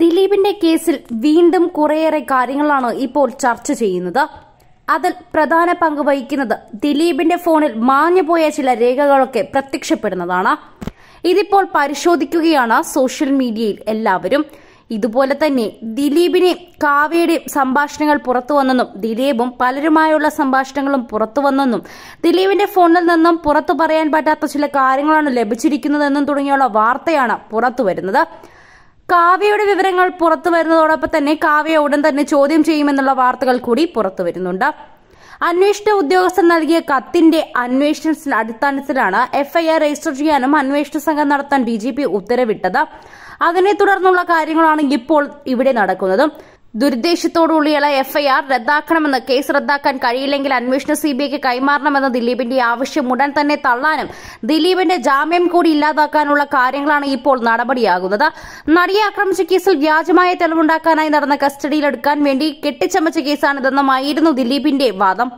ദിലീപിന്റെ കേസിൽ വീണ്ടും കുറേയേറെ കാര്യങ്ങളാണ് ഇപ്പോൾ ചർച്ച ചെയ്യുന്നത് അതിൽ പ്രധാന പങ്ക് വഹിക്കുന്നത് ദിലീപിന്റെ ഫോണിൽ മാഞ്ഞുപോയ ചില രേഖകളൊക്കെ പ്രത്യക്ഷപ്പെടുന്നതാണ് ഇതിപ്പോൾ പരിശോധിക്കുകയാണ് സോഷ്യൽ മീഡിയയിൽ എല്ലാവരും ഇതുപോലെ തന്നെ ദിലീപിനെ കാവ്യയുടെ സംഭാഷണങ്ങൾ പുറത്തു വന്നെന്നും ദിലീപും പലരുമായുള്ള സംഭാഷണങ്ങളും പുറത്തു വന്നെന്നും ദിലീപിന്റെ ഫോണിൽ നിന്നും പുറത്തു പറയാൻ പറ്റാത്ത ചില കാര്യങ്ങളാണ് ലഭിച്ചിരിക്കുന്നതെന്നും തുടങ്ങിയുള്ള വാർത്തയാണ് പുറത്തുവരുന്നത് വരുന്നത് കാവ്യയുടെ വിവരങ്ങൾ പുറത്തു വരുന്നതോടൊപ്പം തന്നെ കാവ്യ ഉടൻ തന്നെ ചോദ്യം ചെയ്യുമെന്നുള്ള വാർത്തകൾ കൂടി പുറത്തു വരുന്നുണ്ട് അന്വേഷണ ഉദ്യോഗസ്ഥർ നൽകിയ കത്തിന്റെ അന്വേഷണത്തിന്റെ അടിസ്ഥാനത്തിലാണ് എഫ്ഐആർ രജിസ്റ്റർ ചെയ്യാനും അന്വേഷണ സംഘം നടത്താൻ ഡി ഉത്തരവിട്ടത് അതിനെ തുടർന്നുള്ള കാര്യങ്ങളാണ് ഇപ്പോൾ ഇവിടെ നടക്കുന്നത് ദുരുദ്ദേശത്തോടുള്ളിയുള്ള എഫ്ഐആർ റദ്ദാക്കണമെന്ന് കേസ് റദ്ദാക്കാൻ കഴിയില്ലെങ്കിൽ അന്വേഷണം സിബിഐക്ക് കൈമാറണമെന്ന ദിലീപിന്റെ ആവശ്യം ഉടൻ തന്നെ തള്ളാനും ദിലീപിന്റെ ജാമ്യം കൂടി ഇല്ലാതാക്കാനുള്ള കാര്യങ്ങളാണ് ഇപ്പോൾ നടപടിയാകുന്നത് നടിയെ ആക്രമിച്ച കേസിൽ വ്യാജമായ തെളിവുണ്ടാക്കാനായി നടന്ന കസ്റ്റഡിയിലെടുക്കാൻ വേണ്ടി കെട്ടിച്ചമച്ച കേസാണിതെന്നുമായിരുന്നു ദിലീപിന്റെ വാദം